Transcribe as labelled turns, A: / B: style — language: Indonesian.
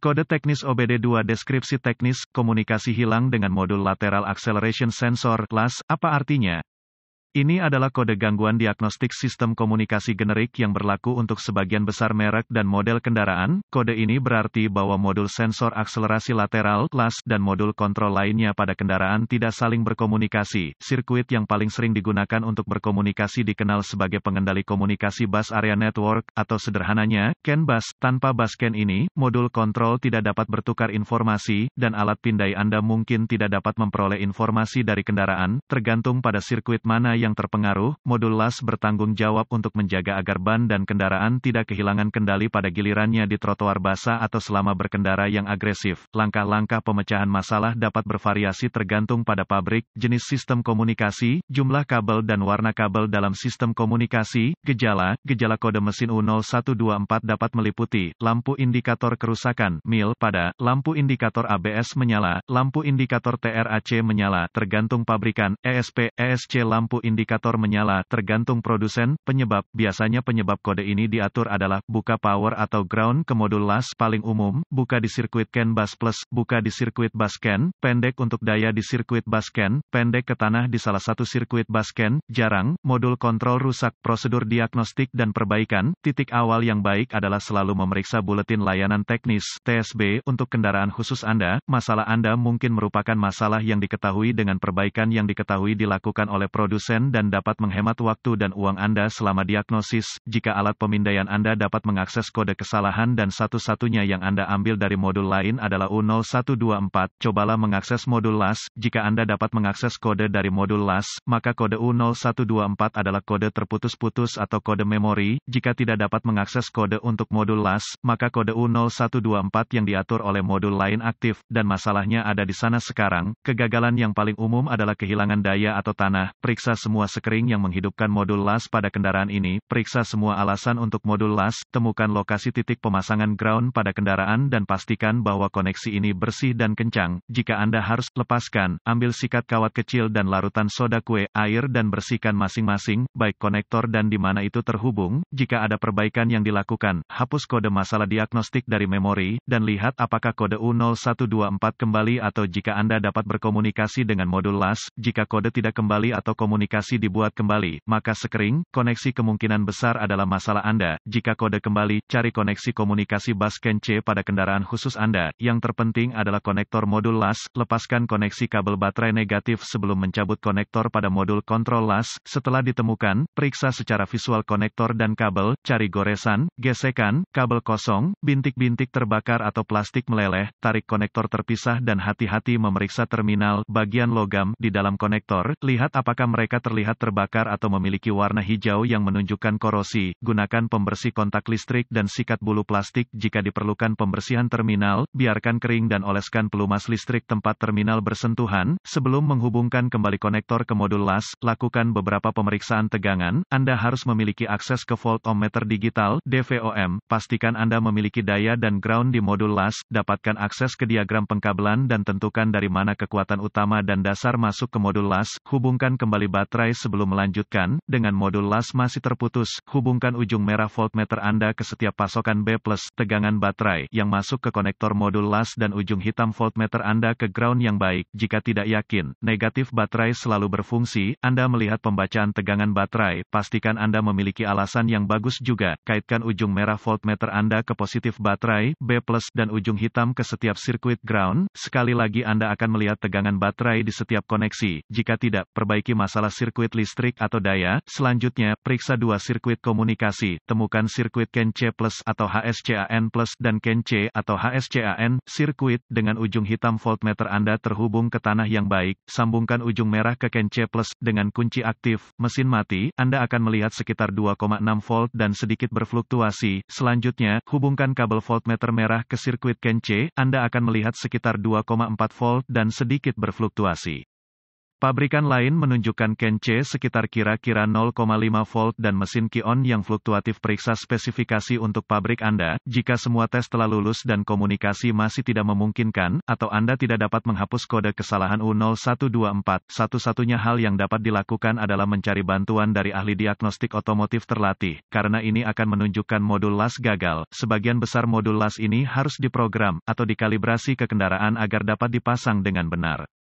A: Kode teknis OBD2 Deskripsi teknis, komunikasi hilang dengan modul lateral acceleration sensor LAS, apa artinya? Ini adalah kode gangguan diagnostik sistem komunikasi generik yang berlaku untuk sebagian besar merek dan model kendaraan. Kode ini berarti bahwa modul sensor akselerasi lateral (LAS) dan modul kontrol lainnya pada kendaraan tidak saling berkomunikasi. Sirkuit yang paling sering digunakan untuk berkomunikasi dikenal sebagai pengendali komunikasi bus area network atau sederhananya CAN bus. Tanpa bus CAN ini, modul kontrol tidak dapat bertukar informasi dan alat pindai Anda mungkin tidak dapat memperoleh informasi dari kendaraan, tergantung pada sirkuit mana yang terpengaruh, modul LAS bertanggung jawab untuk menjaga agar ban dan kendaraan tidak kehilangan kendali pada gilirannya di trotoar basah atau selama berkendara yang agresif. Langkah-langkah pemecahan masalah dapat bervariasi tergantung pada pabrik, jenis sistem komunikasi, jumlah kabel dan warna kabel dalam sistem komunikasi, gejala, gejala kode mesin U0124 dapat meliputi, lampu indikator kerusakan, mil pada, lampu indikator ABS menyala, lampu indikator TRAC menyala, tergantung pabrikan, ESP, ESC lampu indikator menyala tergantung produsen, penyebab, biasanya penyebab kode ini diatur adalah, buka power atau ground ke modul LAS paling umum, buka di sirkuit CAN bus plus, buka di sirkuit bus CAN, pendek untuk daya di sirkuit bus CAN, pendek ke tanah di salah satu sirkuit bus CAN, jarang, modul kontrol rusak, prosedur diagnostik dan perbaikan, titik awal yang baik adalah selalu memeriksa buletin layanan teknis, TSB, untuk kendaraan khusus Anda, masalah Anda mungkin merupakan masalah yang diketahui dengan perbaikan yang diketahui dilakukan oleh produsen efisien dan dapat menghemat waktu dan uang Anda selama diagnosis, jika alat pemindaian Anda dapat mengakses kode kesalahan dan satu-satunya yang Anda ambil dari modul lain adalah U0124, cobalah mengakses modul LAS, jika Anda dapat mengakses kode dari modul LAS, maka kode U0124 adalah kode terputus-putus atau kode memori, jika tidak dapat mengakses kode untuk modul LAS, maka kode U0124 yang diatur oleh modul lain aktif, dan masalahnya ada di sana sekarang, kegagalan yang paling umum adalah kehilangan daya atau tanah, periksa semua semua sekering yang menghidupkan modul las pada kendaraan ini, periksa semua alasan untuk modul las, temukan lokasi titik pemasangan ground pada kendaraan dan pastikan bahwa koneksi ini bersih dan kencang. Jika Anda harus lepaskan, ambil sikat kawat kecil dan larutan soda kue, air dan bersihkan masing-masing, baik konektor dan di mana itu terhubung. Jika ada perbaikan yang dilakukan, hapus kode masalah diagnostik dari memori, dan lihat apakah kode U0124 kembali atau jika Anda dapat berkomunikasi dengan modul las, jika kode tidak kembali atau komunikasi aplikasi dibuat kembali, maka sekering, koneksi kemungkinan besar adalah masalah Anda. Jika kode kembali, cari koneksi komunikasi bus CAN C pada kendaraan khusus Anda. Yang terpenting adalah konektor modul LAS, lepaskan koneksi kabel baterai negatif sebelum mencabut konektor pada modul kontrol LAS. Setelah ditemukan, periksa secara visual konektor dan kabel, cari goresan, gesekan, kabel kosong, bintik-bintik terbakar atau plastik meleleh, tarik konektor terpisah dan hati-hati memeriksa terminal, bagian logam, di dalam konektor, lihat apakah mereka ter terlihat terbakar atau memiliki warna hijau yang menunjukkan korosi, gunakan pembersih kontak listrik dan sikat bulu plastik jika diperlukan pembersihan terminal, biarkan kering dan oleskan pelumas listrik tempat terminal bersentuhan, sebelum menghubungkan kembali konektor ke modul LAS, lakukan beberapa pemeriksaan tegangan, Anda harus memiliki akses ke voltometer digital, DVOM, pastikan Anda memiliki daya dan ground di modul LAS, dapatkan akses ke diagram pengkabelan dan tentukan dari mana kekuatan utama dan dasar masuk ke modul LAS, hubungkan kembali baterai baterai sebelum melanjutkan, dengan modul LAS masih terputus, hubungkan ujung merah voltmeter Anda ke setiap pasokan B+, tegangan baterai, yang masuk ke konektor modul LAS dan ujung hitam voltmeter Anda ke ground yang baik. Jika tidak yakin, negatif baterai selalu berfungsi, Anda melihat pembacaan tegangan baterai, pastikan Anda memiliki alasan yang bagus juga, kaitkan ujung merah voltmeter Anda ke positif baterai, B+, dan ujung hitam ke setiap sirkuit ground, sekali lagi Anda akan melihat tegangan baterai di setiap koneksi, jika tidak, perbaiki masalah sirkuit listrik atau daya. Selanjutnya, periksa dua sirkuit komunikasi, temukan sirkuit Ken Plus atau HSCAN Plus dan C atau HSCAN, sirkuit, dengan ujung hitam voltmeter Anda terhubung ke tanah yang baik, sambungkan ujung merah ke Ken Plus, dengan kunci aktif, mesin mati, Anda akan melihat sekitar 2,6 volt dan sedikit berfluktuasi. Selanjutnya, hubungkan kabel voltmeter merah ke sirkuit Ken C. Anda akan melihat sekitar 2,4 volt dan sedikit berfluktuasi. Pabrikan lain menunjukkan Kenche sekitar kira-kira 0,5 volt dan mesin Kion yang fluktuatif periksa spesifikasi untuk pabrik Anda. Jika semua tes telah lulus dan komunikasi masih tidak memungkinkan, atau Anda tidak dapat menghapus kode kesalahan U0124, satu-satunya hal yang dapat dilakukan adalah mencari bantuan dari ahli diagnostik otomotif terlatih, karena ini akan menunjukkan modul las gagal. Sebagian besar modul las ini harus diprogram, atau dikalibrasi ke kendaraan agar dapat dipasang dengan benar.